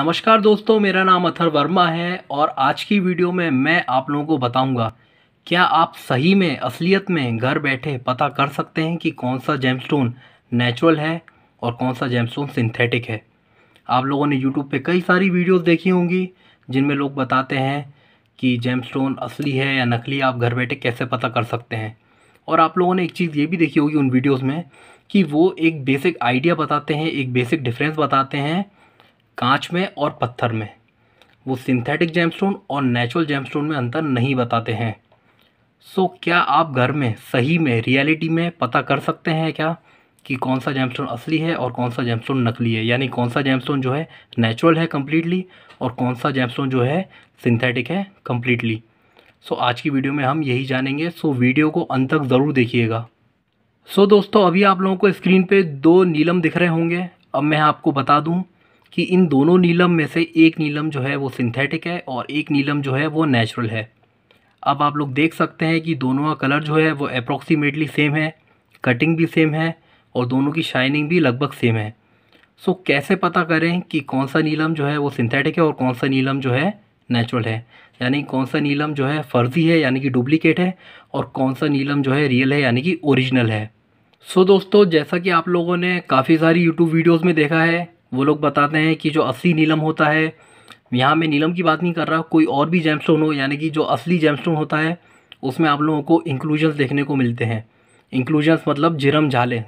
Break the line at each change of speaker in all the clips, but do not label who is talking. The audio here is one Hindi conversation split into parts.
नमस्कार दोस्तों मेरा नाम अथर वर्मा है और आज की वीडियो में मैं आप लोगों को बताऊंगा क्या आप सही में असलियत में घर बैठे पता कर सकते हैं कि कौन सा जेमस्टोन नेचुरल है और कौन सा जेमस्टोन सिंथेटिक है आप लोगों ने यूट्यूब पे कई सारी वीडियोस देखी होंगी जिनमें लोग बताते हैं कि जेम असली है या नकली आप घर बैठे कैसे पता कर सकते हैं और आप लोगों ने एक चीज़ ये भी देखी होगी उन वीडियोज़ में कि वो एक बेसिक आइडिया बताते हैं एक बेसिक डिफरेंस बताते हैं कांच में और पत्थर में वो सिंथेटिक जेमस्टोन और नेचुरल जेमस्टोन में अंतर नहीं बताते हैं सो so, क्या आप घर में सही में रियलिटी में पता कर सकते हैं क्या कि कौन सा जेमस्टोन असली है और कौन सा जेमस्टोन नकली है यानी कौन सा जेमस्टोन जो है नेचुरल है कम्प्लीटली और कौन सा जेमस्टोन जो है सिंथेटिक है कम्प्लीटली सो so, आज की वीडियो में हम यही जानेंगे सो so, वीडियो को अंत तक ज़रूर देखिएगा सो so, दोस्तों अभी आप लोगों को स्क्रीन पे दो नीलम दिख रहे होंगे अब मैं आपको बता दूं कि इन दोनों नीलम में से एक नीलम जो है वो सिंथेटिक है और एक नीलम जो है वो नेचुरल है अब आप लोग देख सकते हैं कि दोनों का कलर जो है वो अप्रॉक्सीमेटली सेम है कटिंग भी सेम है और दोनों की शाइनिंग भी लगभग सेम है सो so, कैसे पता करें कि कौन सा नीलम जो है वो सिंथेटिक है और कौन सा नीलम जो है नेचुरल है यानी कौन सा नीलम जो है फर्जी है यानी कि डुप्लीकेट है और कौन सा नीलम जो है रियल है यानी कि ओरिजिनल है सो so, दोस्तों जैसा कि आप लोगों ने काफ़ी सारी यूट्यूब वीडियोस में देखा है वो लोग बताते हैं कि जो असली नीलम होता है यहाँ मैं नीलम की बात नहीं कर रहा कोई और भी जेम स्टोन हो यानी कि जो असली जेम होता है उसमें आप लोगों को इंक्लूजन्स देखने को मिलते हैं इंक्लूजन्स मतलब जिरम झाले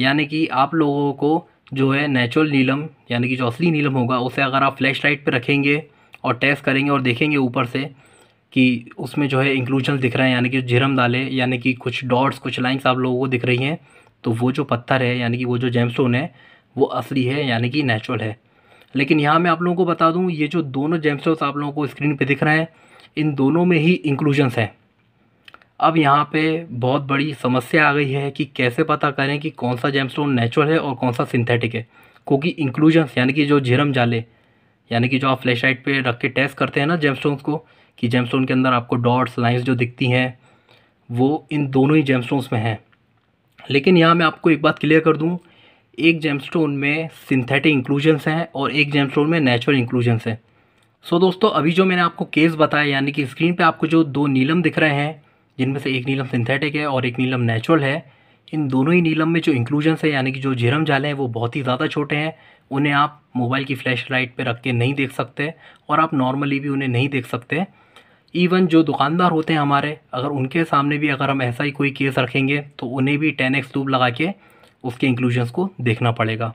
यानी कि आप लोगों को जो है नेचुरल नीलम यानी कि जो असली नीलम होगा उसे अगर आप फ्लैश लाइट पर रखेंगे और टेस्ट करेंगे और देखेंगे ऊपर से कि उसमें जो है इंक्लूजन दिख रहे हैं यानी कि जिरम डाले यानी कि कुछ डॉट्स कुछ लाइंस आप लोगों को दिख रही हैं तो वो जो पत्थर है यानी कि वो जो जेम है वो असली है यानी कि नेचुरल है लेकिन यहाँ मैं आप लोगों को बता दूँ ये जो दोनों जेमस्टोन्स आप लोगों को स्क्रीन पर दिख रहे हैं इन दोनों में ही इंक्लूजन्स हैं अब यहाँ पे बहुत बड़ी समस्या आ गई है कि कैसे पता करें कि कौन सा जेमस्टोन नेचुरल है और कौन सा सिंथेटिक है क्योंकि इंक्लूजन्स यानी कि जो झिरम जाले यानी कि जो आप फ्लैश लाइट पर रख के टेस्ट करते हैं ना जेमस्टोन्स को कि जेमस्टोन के अंदर आपको डॉट्स लाइन्स जो दिखती हैं वो इन दोनों ही जेमस्टोन्स में हैं लेकिन यहाँ मैं आपको एक बात क्लियर कर दूँ एक जेमस्टोन में सिंथेटिक इंक्लूजन्स हैं और एक जेमस्टोन में नेचुरल इंक्लूजन्स हैं सो दोस्तों अभी जो मैंने आपको केस बताया यानी कि स्क्रीन पे आपको जो दो नीलम दिख रहे हैं जिनमें से एक नीलम सिंथेटिक है और एक नीलम नेचुरल है इन दोनों ही नीलम में जो इंक्लूजन्स है यानी कि जो झिरम जाले हैं वो बहुत ही ज़्यादा छोटे हैं उन्हें आप मोबाइल की फ्लैश लाइट पर रख के नहीं देख सकते और आप नॉर्मली भी उन्हें नहीं देख सकते इवन जो दुकानदार होते हैं हमारे अगर उनके सामने भी अगर हम ऐसा ही कोई केस रखेंगे तो उन्हें भी टेन एक्स लगा के उसके इंक्लूजन्स को देखना पड़ेगा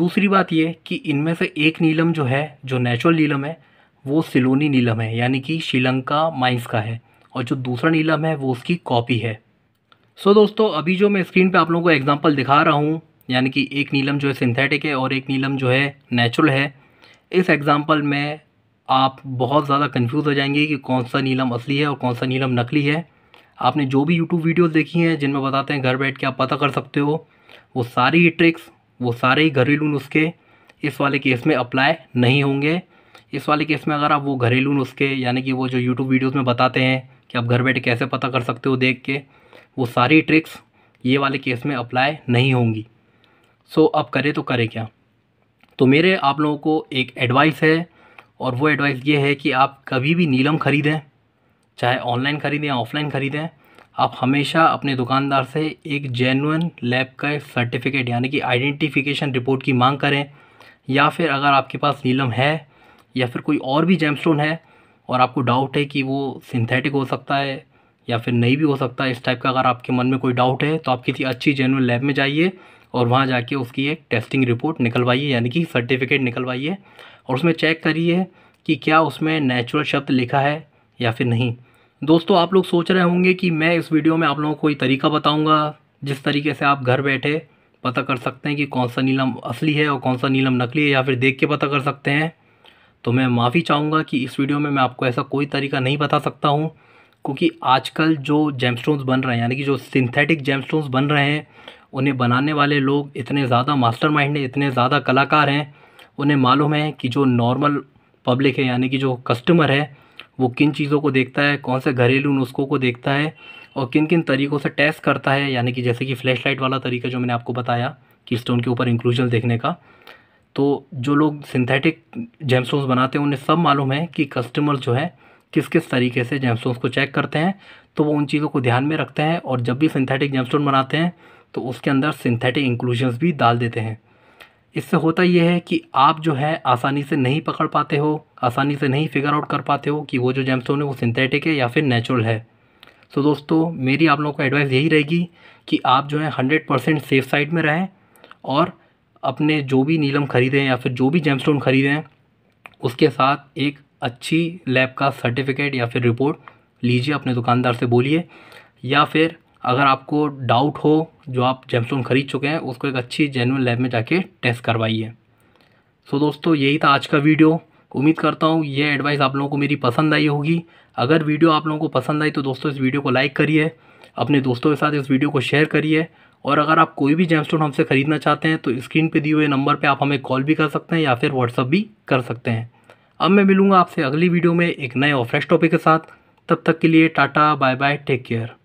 दूसरी बात ये कि इनमें से एक नीलम जो है जो नेचुरल नीलम है वो सिलोनी नीलम है यानी कि श्रीलंका माइंस का है और जो दूसरा नीलम है वो उसकी कॉपी है सो so दोस्तों अभी जो मैं स्क्रीन पे आप लोगों को एग्जांपल दिखा रहा हूँ यानी कि एक नीलम जो है सिंथेटिक है और एक नीलम जो है नेचुरल है इस एग्ज़ाम्पल में आप बहुत ज़्यादा कन्फ्यूज़ हो जाएंगे कि कौन सा नीलम असली है और कौन सा नीलम नकली है आपने जो भी यूट्यूब वीडियोज़ देखी हैं जिनमें बताते हैं घर बैठ के आप पता कर सकते हो वो सारी ही ट्रिक्स वो सारे ही घरेलू नुस्खे इस वाले केस में अप्लाई नहीं होंगे इस वाले केस में अगर आप वो घरेलू नुस्खे यानी कि वो जो यूट्यूब वीडियोज में बताते हैं कि आप घर बैठे कैसे पता कर सकते हो देख के वो सारी ट्रिक्स ये वाले केस में अप्लाई नहीं होंगी सो अब करें तो करें क्या तो मेरे आप लोगों को एक एडवाइस है और वो एडवाइस ये है कि आप कभी भी नीलम ख़रीदें चाहे ऑनलाइन ख़रीदें या ऑफलाइन ख़रीदें आप हमेशा अपने दुकानदार से एक जेनुअन लैब का सर्टिफिकेट यानी कि आइडेंटिफिकेशन रिपोर्ट की मांग करें या फिर अगर आपके पास नीलम है या फिर कोई और भी जेमस्टोन है और आपको डाउट है कि वो सिंथेटिक हो सकता है या फिर नहीं भी हो सकता है इस टाइप का अगर आपके मन में कोई डाउट है तो आप किसी अच्छी जेनुअन लैब में जाइए और वहाँ जाके उसकी एक टेस्टिंग रिपोर्ट निकलवाइए यानी कि सर्टिफिकेट निकलवाइए और उसमें चेक करिए कि क्या उसमें नेचुरल शब्द लिखा है या फिर नहीं दोस्तों आप लोग सोच रहे होंगे कि मैं इस वीडियो में आप लोगों को कोई तरीका बताऊंगा जिस तरीके से आप घर बैठे पता कर सकते हैं कि कौन सा नीलम असली है और कौन सा नीलम नकली है या फिर देख के पता कर सकते हैं तो मैं माफ़ी चाहूँगा कि इस वीडियो में मैं आपको ऐसा कोई तरीका नहीं बता सकता हूँ क्योंकि आजकल जो जेमस्टोन्स बन रहे हैं यानी कि जो सिंथेटिक जेमस्टोन्स बन रहे हैं उन्हें बनाने वाले लोग इतने ज़्यादा मास्टर हैं इतने ज़्यादा कलाकार हैं उन्हें मालूम है कि जो नॉर्मल पब्लिक है यानी कि जो कस्टमर है वो किन चीज़ों को देखता है कौन से घरेलू नुस्खों को देखता है और किन किन तरीक़ों से टेस्ट करता है यानी कि जैसे कि फ्लैश लाइट वाला तरीका जो मैंने आपको बताया कि स्टोन के ऊपर इंक्लूजन देखने का तो जो लोग सिंथेटिक जेम बनाते हैं उन्हें सब मालूम है कि कस्टमर जो है किस किस तरीके से जेम को चेक करते हैं तो वो उन चीज़ों को ध्यान में रखते हैं और जब भी सिंथेटिक जेमस्टोन बनाते हैं तो उसके अंदर सिंथेटिक इंक्लूजन्स भी डाल देते हैं इससे होता यह है कि आप जो है आसानी से नहीं पकड़ पाते हो आसानी से नहीं फिगर आउट कर पाते हो कि वो जो जैमस्टोन है वो सिंथेटिक है या फिर नेचुरल है सो so, दोस्तों मेरी आप लोगों को एडवाइस यही रहेगी कि आप जो है हंड्रेड परसेंट सेफ साइड में रहें और अपने जो भी नीलम ख़रीदें या फिर जो भी जेमस्टोन ख़रीदें उसके साथ एक अच्छी लैब का सर्टिफिकेट या फिर रिपोर्ट लीजिए अपने दुकानदार से बोलिए या फिर अगर आपको डाउट हो जो आप जेमस्टोन ख़रीद चुके हैं उसको एक अच्छी जेनुअन लैब में जाके टेस्ट करवाइए सो दोस्तों यही था आज का वीडियो उम्मीद करता हूँ ये एडवाइस आप लोगों को मेरी पसंद आई होगी अगर वीडियो आप लोगों को पसंद आई तो दोस्तों इस वीडियो को लाइक करिए अपने दोस्तों के साथ इस वीडियो को शेयर करिए और अगर आप कोई भी जेम हमसे ख़रीदना चाहते हैं तो स्क्रीन पे दिए हुए नंबर पे आप हमें कॉल भी कर सकते हैं या फिर व्हाट्सअप भी कर सकते हैं अब मैं मिलूँगा आपसे अगली वीडियो में एक नए और फ्रेश टॉपिक के साथ तब तक के लिए tata bye bye take care